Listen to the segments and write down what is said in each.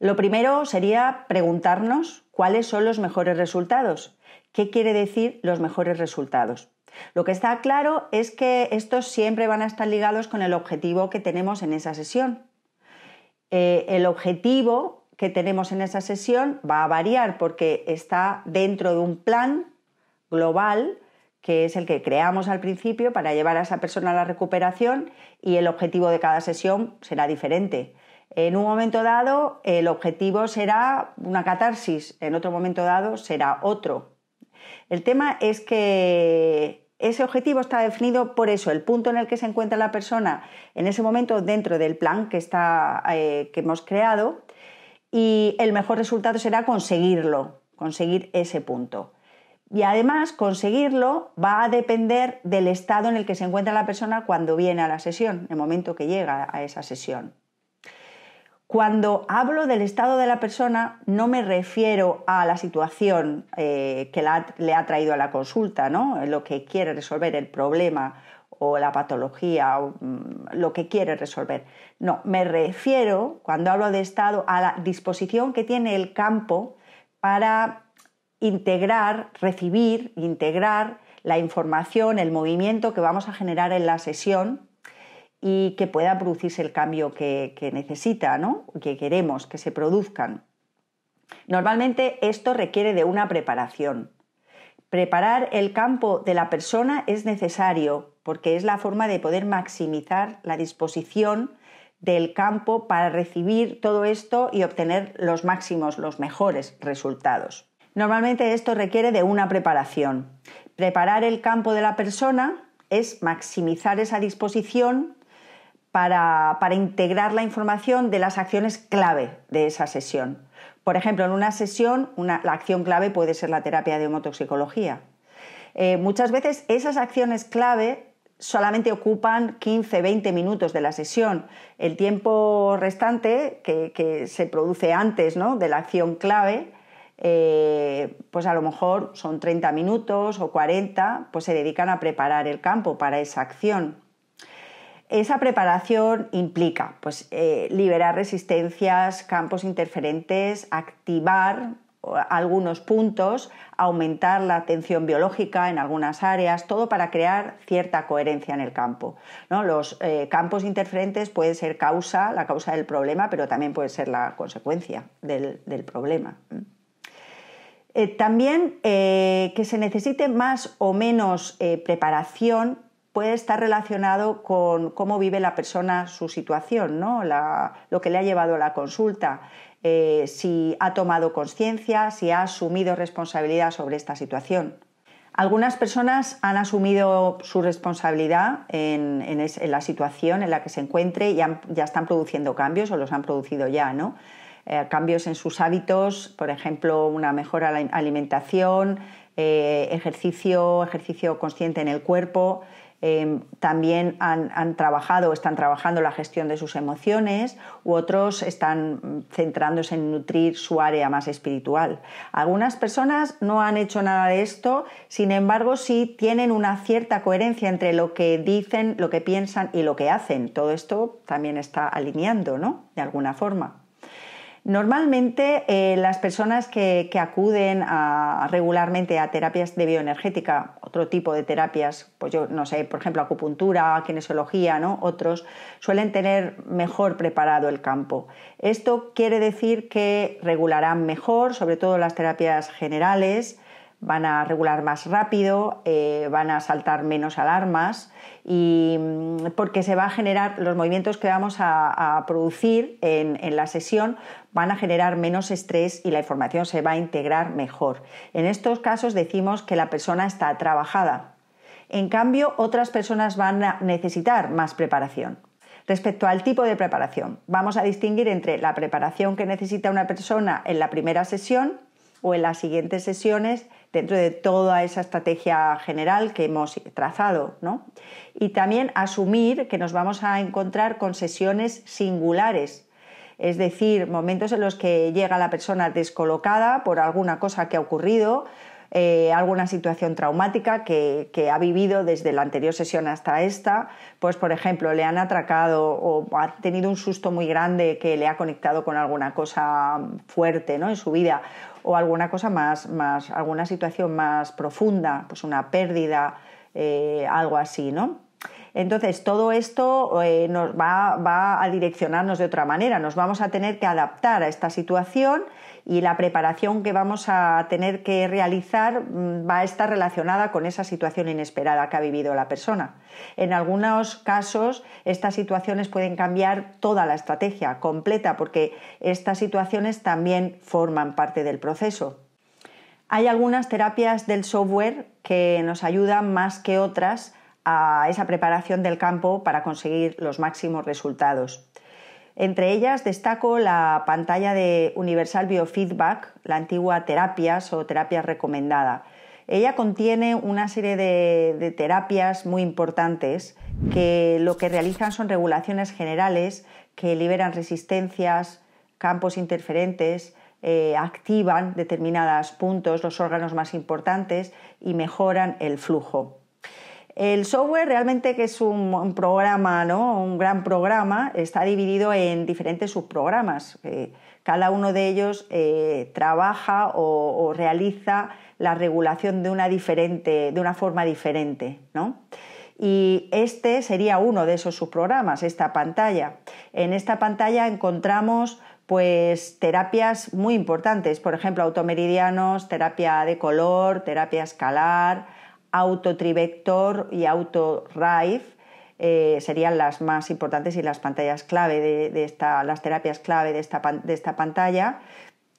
Lo primero sería preguntarnos cuáles son los mejores resultados. ¿Qué quiere decir los mejores resultados? Lo que está claro es que estos siempre van a estar ligados con el objetivo que tenemos en esa sesión. Eh, el objetivo que tenemos en esa sesión va a variar porque está dentro de un plan global que es el que creamos al principio para llevar a esa persona a la recuperación y el objetivo de cada sesión será diferente. En un momento dado el objetivo será una catarsis, en otro momento dado será otro. El tema es que ese objetivo está definido por eso, el punto en el que se encuentra la persona en ese momento dentro del plan que, eh, que hemos creado y el mejor resultado será conseguirlo, conseguir ese punto. Y además conseguirlo va a depender del estado en el que se encuentra la persona cuando viene a la sesión, el momento que llega a esa sesión. Cuando hablo del estado de la persona, no me refiero a la situación eh, que le ha traído a la consulta, ¿no? Eh, lo que quiere resolver, el problema o la patología o mm, lo que quiere resolver. No, me refiero, cuando hablo de estado, a la disposición que tiene el campo para integrar, recibir, integrar la información, el movimiento que vamos a generar en la sesión y que pueda producirse el cambio que, necesita, que queremos que se produzcan. Normalmente esto requiere de una preparación. Preparar el campo de la persona es necesario porque es la forma de poder maximizar la disposición del campo para recibir todo esto y obtener los máximos, los mejores resultados. Normalmente esto requiere de una preparación. Preparar el campo de la persona es maximizar esa disposición para, integrar la información de las acciones clave de esa sesión. Por ejemplo, en una sesión, la acción clave puede ser la terapia de homotoxicología. Eh, muchas veces esas acciones clave solamente ocupan 15, 20 minutos de la sesión. El tiempo restante que, se produce antes de la acción clave, eh, pues a lo mejor son 30 minutos o 40, pues se dedican a preparar el campo para esa acción. Esa preparación implica pues, eh, liberar resistencias, campos interferentes, activar algunos puntos, aumentar la atención biológica en algunas áreas, todo para crear cierta coherencia en el campo. ¿no? Los eh, campos interferentes pueden ser causa, la causa del problema, pero también puede ser la consecuencia del, problema. Eh, también que se necesite más o menos preparación puede estar relacionado con cómo vive la persona su situación, lo que le ha llevado a la consulta, eh, si ha tomado conciencia, si ha asumido responsabilidad sobre esta situación. Algunas personas han asumido su responsabilidad en, la situación en la que se encuentre y ya están produciendo cambios o los han producido ya, ¿no? Eh, cambios en sus hábitos, por ejemplo, una mejora la alimentación, eh, ejercicio, ejercicio consciente en el cuerpo, Em, también han, han trabajado o están trabajando la gestión de sus emociones u otros están mm, centrándose en nutrir su área más espiritual. Algunas personas no han hecho nada de esto, sin embargo sí tienen una cierta coherencia entre lo que dicen, lo que piensan y lo que hacen. Todo esto también está alineando, ¿no? De alguna forma. Normalmente eh, las personas que, acuden regularmente a terapias de bioenergética, otro tipo de terapias, pues yo no sé, por ejemplo acupuntura, kinesiología, ¿no? Otros suelen tener mejor preparado el campo. Esto quiere decir que regularán mejor, sobre todo las terapias generales, van a regular más rápido, eh, van a saltar menos alarmas y mm, porque se va a generar los movimientos que vamos a, producir en, la sesión van a generar menos estrés y la información se va a integrar mejor. En estos casos decimos que la persona está trabajada. En cambio, otras personas van a necesitar más preparación. Respecto al tipo de preparación, vamos a distinguir entre la preparación que necesita una persona en la primera sesión o en las siguientes sesiones dentro de toda esa estrategia general que hemos trazado. ¿no? Y también asumir que nos vamos a encontrar con sesiones singulares, es decir, momentos en los que llega la persona descolocada por alguna cosa que ha ocurrido, eh, alguna situación traumática que, que, ha vivido desde la anterior sesión hasta esta, pues por ejemplo le han atracado o ha tenido un susto muy grande que le ha conectado con alguna cosa fuerte ¿no? en su vida, o alguna cosa más, más alguna situación más profunda, pues una pérdida, eh, algo así, ¿no? Entonces, todo esto eh, nos va, va, a direccionarnos de otra manera, nos vamos a tener que adaptar a esta situación y la preparación que vamos a tener que realizar mm, va a estar relacionada con esa situación inesperada que ha vivido la persona. En algunos casos, estas situaciones pueden cambiar toda la estrategia completa porque estas situaciones también forman parte del proceso. Hay algunas terapias del software que nos ayudan más que otras a esa preparación del campo para conseguir los máximos resultados. Entre ellas destaco la pantalla de Universal Biofeedback, la antigua terapias o terapias recomendada. Ella contiene una serie de, terapias muy importantes que lo que realizan son regulaciones generales que liberan resistencias, campos interferentes, eh, activan determinados puntos, los órganos más importantes y mejoran el flujo. El software realmente que es un, programa, un gran programa, está dividido en diferentes subprogramas. cada uno de ellos eh, trabaja o, realiza la regulación de una, forma diferente. y este sería uno de esos subprogramas, esta pantalla. En esta pantalla encontramos pues, terapias muy importantes, por ejemplo, automeridianos, terapia de color, terapia escalar, Autotrivector y AutoRive eh, serían las más importantes y las pantallas clave de, esta, las terapias clave de esta, pantalla,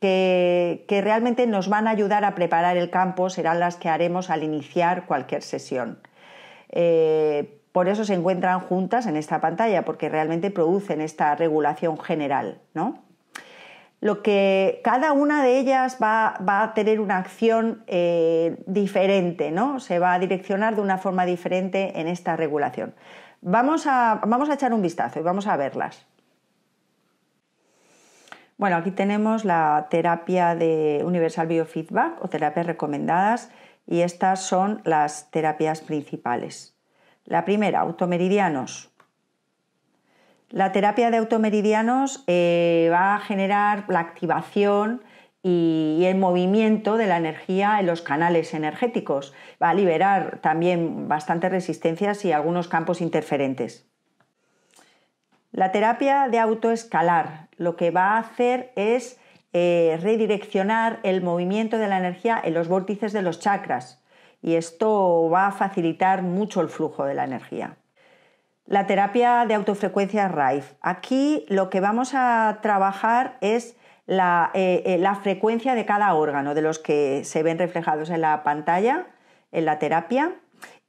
que, realmente nos van a ayudar a preparar el campo, serán las que haremos al iniciar cualquier sesión. Eh, por eso se encuentran juntas en esta pantalla, porque realmente producen esta regulación general, ¿no? lo que cada una de ellas va, a tener una acción eh, diferente, ¿no? Se va a direccionar de una forma diferente en esta regulación. Vamos a, vamos a echar un vistazo y vamos a verlas. Bueno, aquí tenemos la terapia de Universal Biofeedback o terapias recomendadas y estas son las terapias principales. La primera, automeridianos. La terapia de automeridianos eh, va a generar la activación y, el movimiento de la energía en los canales energéticos. Va a liberar también bastantes resistencias y algunos campos interferentes. La terapia de autoescalar lo que va a hacer es eh, redireccionar el movimiento de la energía en los vórtices de los chakras y esto va a facilitar mucho el flujo de la energía. La terapia de autofrecuencia RIFE. Aquí lo que vamos a trabajar es la, eh, eh, la, frecuencia de cada órgano, de los que se ven reflejados en la pantalla, en la terapia,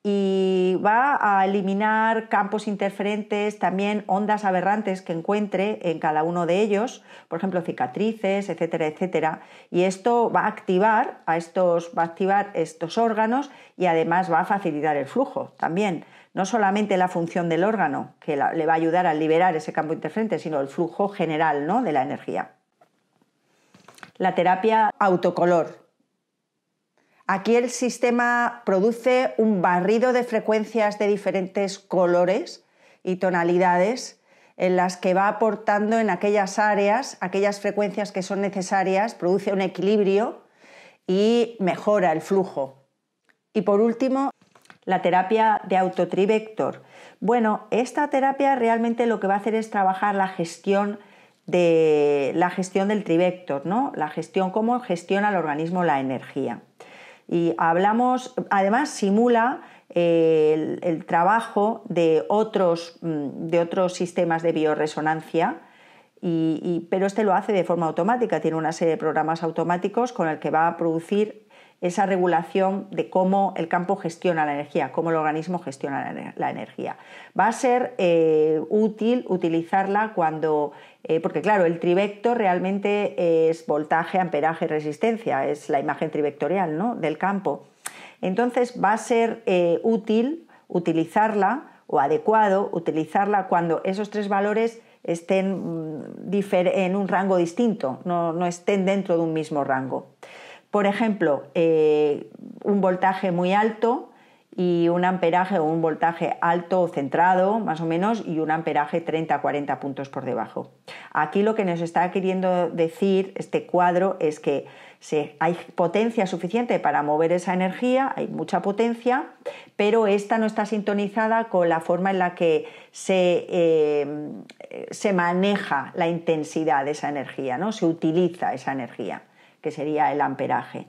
y va a eliminar campos interferentes, también ondas aberrantes que encuentre en cada uno de ellos, por ejemplo, cicatrices, etcétera, etcétera. Y esto va a activar a estos, va a activar estos órganos y además va a facilitar el flujo también no solamente la función del órgano, que le va a ayudar a liberar ese campo interferente, sino el flujo general ¿no? de la energía. La terapia autocolor. Aquí el sistema produce un barrido de frecuencias de diferentes colores y tonalidades en las que va aportando en aquellas áreas, aquellas frecuencias que son necesarias, produce un equilibrio y mejora el flujo. Y por último, la terapia de autotrivector. Bueno, esta terapia realmente lo que va a hacer es trabajar la gestión de la gestión del trivector, ¿no? La gestión, cómo gestiona el organismo la energía. Y hablamos, además simula eh, el, trabajo de otros, mm, de otros sistemas de bioresonancia, pero este lo hace de forma automática, tiene una serie de programas automáticos con el que va a producir esa regulación de cómo el campo gestiona la energía, cómo el organismo gestiona la, energía. Va a ser eh, útil utilizarla cuando, eh, porque claro, el trivector realmente es voltaje, amperaje, resistencia, es la imagen trivectorial ¿no? del campo. Entonces va a ser eh, útil utilizarla o adecuado utilizarla cuando esos tres valores estén mm, en un rango distinto, no estén dentro de un mismo rango. Por ejemplo, eh, un voltaje muy alto y un amperaje o un voltaje alto o centrado, más o menos, y un amperaje 30-40 puntos por debajo. Aquí lo que nos está queriendo decir este cuadro es que hay potencia suficiente para mover esa energía, hay mucha potencia, pero esta no está sintonizada con la forma en la que se, eh, se maneja la intensidad de esa energía, ¿no? se utiliza esa energía sería el amperaje.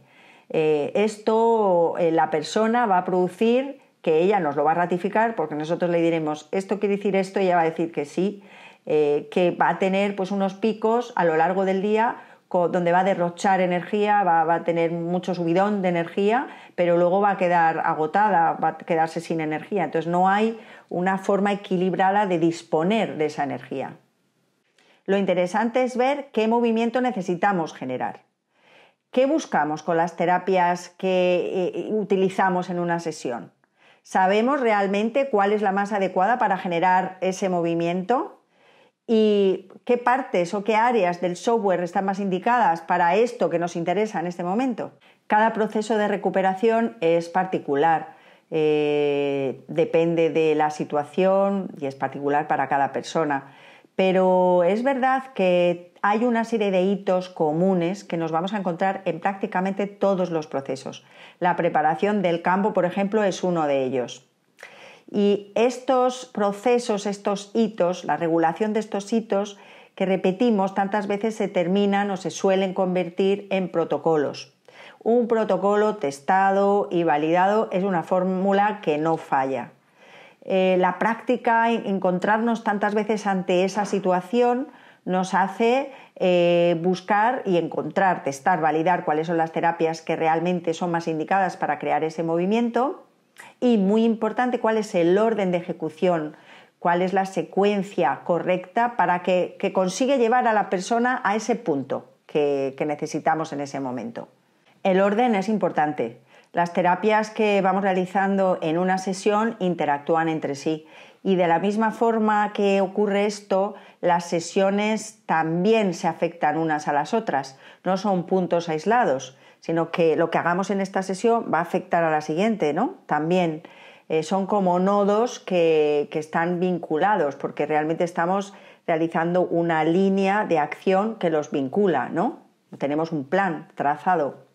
Eh, esto eh, la persona va a producir, que ella nos lo va a ratificar, porque nosotros le diremos, esto quiere decir esto, y ella va a decir que sí, eh, que va a tener pues, unos picos a lo largo del día donde va a derrochar energía, va, a tener mucho subidón de energía, pero luego va a quedar agotada, va a quedarse sin energía. Entonces no hay una forma equilibrada de disponer de esa energía. Lo interesante es ver qué movimiento necesitamos generar. ¿Qué buscamos con las terapias que eh, eh, utilizamos en una sesión? ¿Sabemos realmente cuál es la más adecuada para generar ese movimiento? ¿Y qué partes o qué áreas del software están más indicadas para esto que nos interesa en este momento? Cada proceso de recuperación es particular, eh, depende de la situación y es particular para cada persona. Pero es verdad que hay una serie de hitos comunes que nos vamos a encontrar en prácticamente todos los procesos. La preparación del campo, por ejemplo, es uno de ellos. Y estos procesos, estos hitos, la regulación de estos hitos que repetimos tantas veces se terminan o se suelen convertir en protocolos. Un protocolo testado y validado es una fórmula que no falla. Eh, la práctica, encontrarnos tantas veces ante esa situación, nos hace eh, buscar y encontrar, testar, validar cuáles son las terapias que realmente son más indicadas para crear ese movimiento y, muy importante, cuál es el orden de ejecución, cuál es la secuencia correcta para que, que consigue llevar a la persona a ese punto que, que necesitamos en ese momento. El orden es importante. Las terapias que vamos realizando en una sesión interactúan entre sí y de la misma forma que ocurre esto, las sesiones también se afectan unas a las otras, no son puntos aislados, sino que lo que hagamos en esta sesión va a afectar a la siguiente, ¿no? También eh, son como nodos que, que están vinculados, porque realmente estamos realizando una línea de acción que los vincula, ¿no? Tenemos un plan trazado.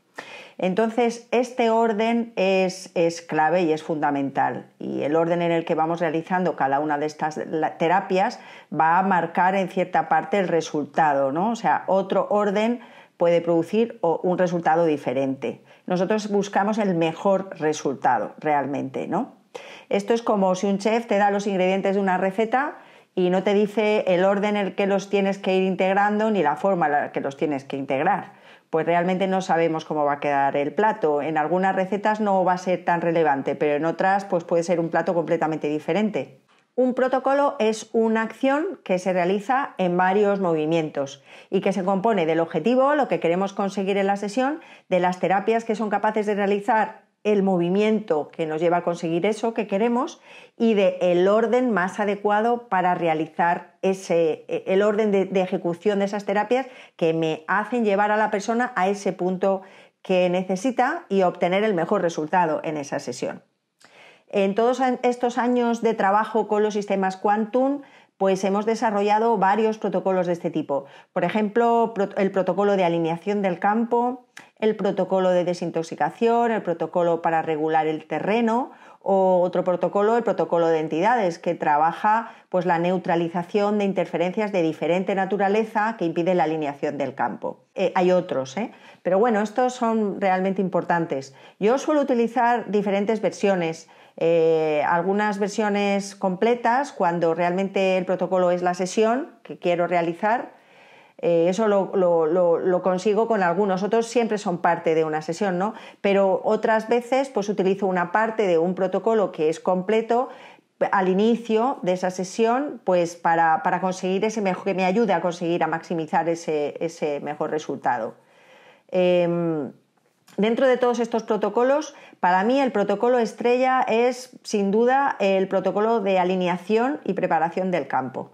Entonces, este orden es, clave y es fundamental. Y el orden en el que vamos realizando cada una de estas terapias va a marcar en cierta parte el resultado, ¿no? O sea, otro orden puede producir un resultado diferente. Nosotros buscamos el mejor resultado realmente, ¿no? Esto es como si un chef te da los ingredientes de una receta y no te dice el orden en el que los tienes que ir integrando ni la forma en la que los tienes que integrar pues realmente no sabemos cómo va a quedar el plato. En algunas recetas no va a ser tan relevante, pero en otras pues puede ser un plato completamente diferente. Un protocolo es una acción que se realiza en varios movimientos y que se compone del objetivo, lo que queremos conseguir en la sesión, de las terapias que son capaces de realizar el movimiento que nos lleva a conseguir eso que queremos y de el orden más adecuado para realizar ese e, el orden de, ejecución de esas terapias que me hacen llevar a la persona a ese punto que necesita y obtener el mejor resultado en esa sesión. En todos estos años de trabajo con los sistemas Quantum, pues hemos desarrollado varios protocolos de este tipo. Por ejemplo, el protocolo de alineación del campo, el protocolo de desintoxicación, el protocolo para regular el terreno o otro protocolo, el protocolo de entidades, que trabaja pues, la neutralización de interferencias de diferente naturaleza que impide la alineación del campo. Eh, hay otros, ¿eh? pero bueno, estos son realmente importantes. Yo suelo utilizar diferentes versiones. Eh, algunas versiones completas cuando realmente el protocolo es la sesión que quiero realizar eh, eso lo, consigo con algunos, otros siempre son parte de una sesión, ¿no? Pero otras veces pues utilizo una parte de un protocolo que es completo al inicio de esa sesión, pues para, conseguir ese mejor, que me ayude a conseguir a maximizar ese, mejor resultado. Em, dentro de todos estos protocolos, para mí el protocolo estrella es sin duda el protocolo de alineación y preparación del campo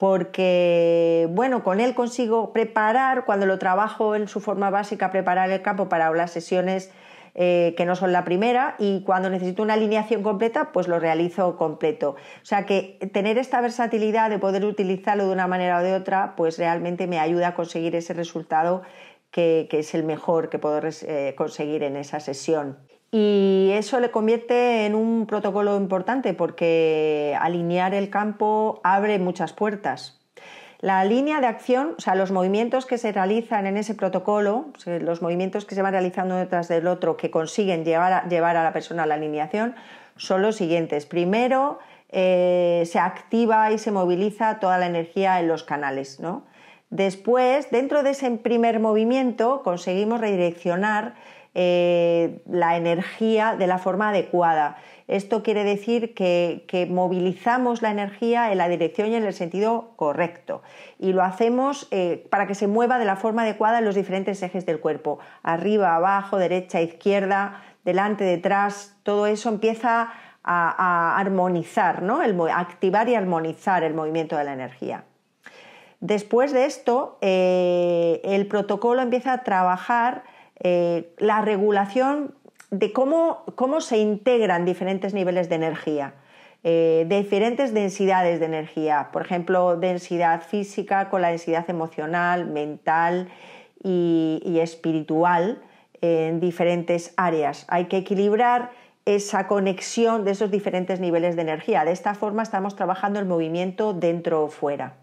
porque, bueno, con él consigo preparar, cuando lo trabajo en su forma básica, preparar el campo para las sesiones eh, que no son la primera y cuando necesito una alineación completa, pues lo realizo completo. O sea que tener esta versatilidad de poder utilizarlo de una manera o de otra, pues realmente me ayuda a conseguir ese resultado que, es el mejor que puedo eh, conseguir en esa sesión. Y eso le convierte en un protocolo importante porque alinear el campo abre muchas puertas. La línea de acción, o sea, los movimientos que se realizan en ese protocolo, los movimientos que se van realizando detrás del otro que consiguen llevar a, llevar a la persona a la alineación, son los siguientes. Primero, eh, se activa y se moviliza toda la energía en los canales. ¿no? Después, dentro de ese primer movimiento, conseguimos redireccionar eh, la energía de la forma adecuada. Esto quiere decir que, movilizamos la energía en la dirección y en el sentido correcto y lo hacemos eh, para que se mueva de la forma adecuada en los diferentes ejes del cuerpo, arriba, abajo, derecha, izquierda, delante, detrás, todo eso empieza a, armonizar, ¿no? activar y armonizar el movimiento de la energía. Después de esto, eh, el protocolo empieza a trabajar eh, la regulación de cómo, se integran diferentes niveles de energía, eh, diferentes densidades de energía, por ejemplo, densidad física con la densidad emocional, mental y espiritual en diferentes áreas. Hay que equilibrar esa conexión de esos diferentes niveles de energía. De esta forma estamos trabajando el movimiento dentro o fuera.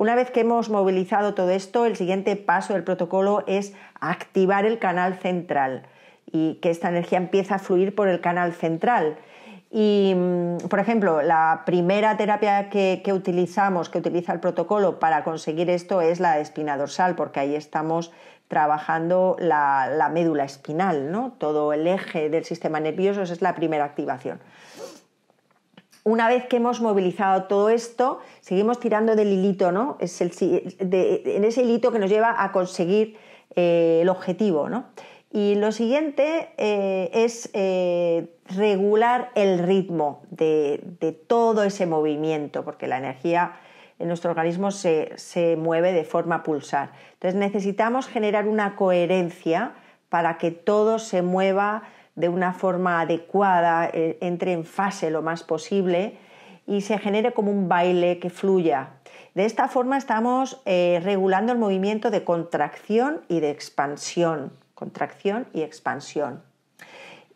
Una vez que hemos movilizado todo esto, el siguiente paso del protocolo es activar el canal central y que esta energía empieza a fluir por el canal central. Y, mm, por ejemplo, la primera terapia que, utilizamos, que utiliza el protocolo para conseguir esto es la espina dorsal, porque ahí estamos trabajando la, médula espinal, ¿no? Todo el eje del sistema nervioso, es la primera activación una vez que hemos movilizado todo esto, seguimos tirando del hilito, ¿no? Es el, en ese hilito que nos lleva a conseguir eh, el objetivo, ¿no? Y lo siguiente eh, es eh, regular el ritmo de, todo ese movimiento, porque la energía en nuestro organismo se, se mueve de forma pulsar. Entonces necesitamos generar una coherencia para que todo se mueva de una forma adecuada, eh, entre en fase lo más posible y se genere como un baile que fluya. De esta forma estamos eh, regulando el movimiento de contracción y de expansión. Contracción y expansión.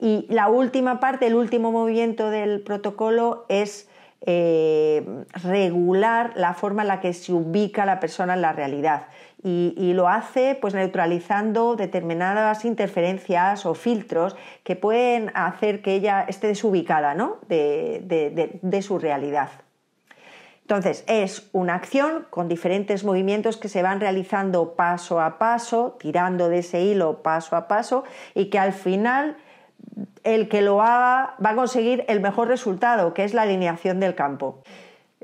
Y la última parte, el último movimiento del protocolo es eh, regular la forma en la que se ubica la persona en la realidad. Y, lo hace pues neutralizando determinadas interferencias o filtros que pueden hacer que ella esté desubicada ¿no? de su realidad. Entonces, es una acción con diferentes movimientos que se van realizando paso a paso, tirando de ese hilo paso a paso y que al final el que lo haga va a conseguir el mejor resultado, que es la alineación del campo.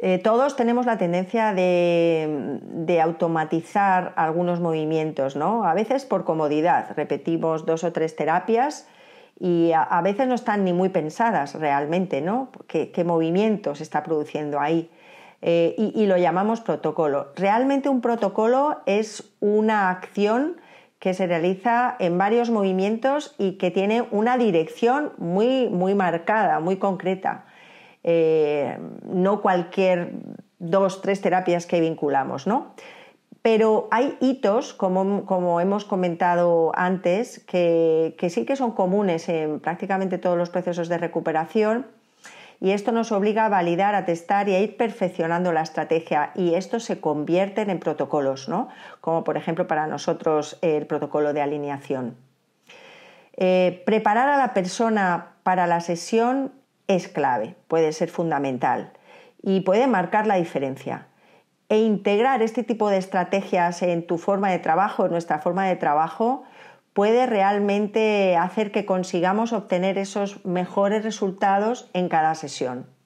Eh, todos tenemos la tendencia de, automatizar algunos movimientos, ¿no? A veces por comodidad, repetimos dos o tres terapias y a, veces no están ni muy pensadas realmente, ¿no? ¿Qué, movimiento se está produciendo ahí? Eh, y, y lo llamamos protocolo. Realmente un protocolo es una acción que se realiza en varios movimientos y que tiene una dirección muy, muy marcada, muy concreta. Eh, no cualquier dos, tres terapias que vinculamos, ¿no? Pero hay hitos, como, hemos comentado antes, que, que sí que son comunes en prácticamente todos los procesos de recuperación y esto nos obliga a validar, a testar y a ir perfeccionando la estrategia y esto se convierte en protocolos, ¿no? como por ejemplo para nosotros eh, el protocolo de alineación. Eh, preparar a la persona para la sesión es clave, puede ser fundamental y puede marcar la diferencia. E integrar este tipo de estrategias en tu forma de trabajo, en nuestra forma de trabajo, puede realmente hacer que consigamos obtener esos mejores resultados en cada sesión.